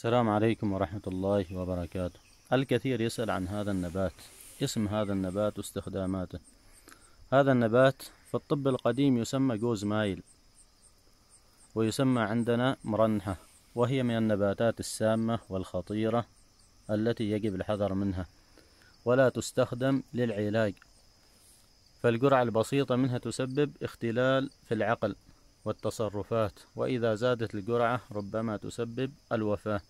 السلام عليكم ورحمة الله وبركاته الكثير يسأل عن هذا النبات اسم هذا النبات واستخداماته هذا النبات في الطب القديم يسمى جوز مايل ويسمى عندنا مرنحة وهي من النباتات السامة والخطيرة التي يجب الحذر منها ولا تستخدم للعلاج فالجرعة البسيطة منها تسبب اختلال في العقل والتصرفات وإذا زادت الجرعة ربما تسبب الوفاة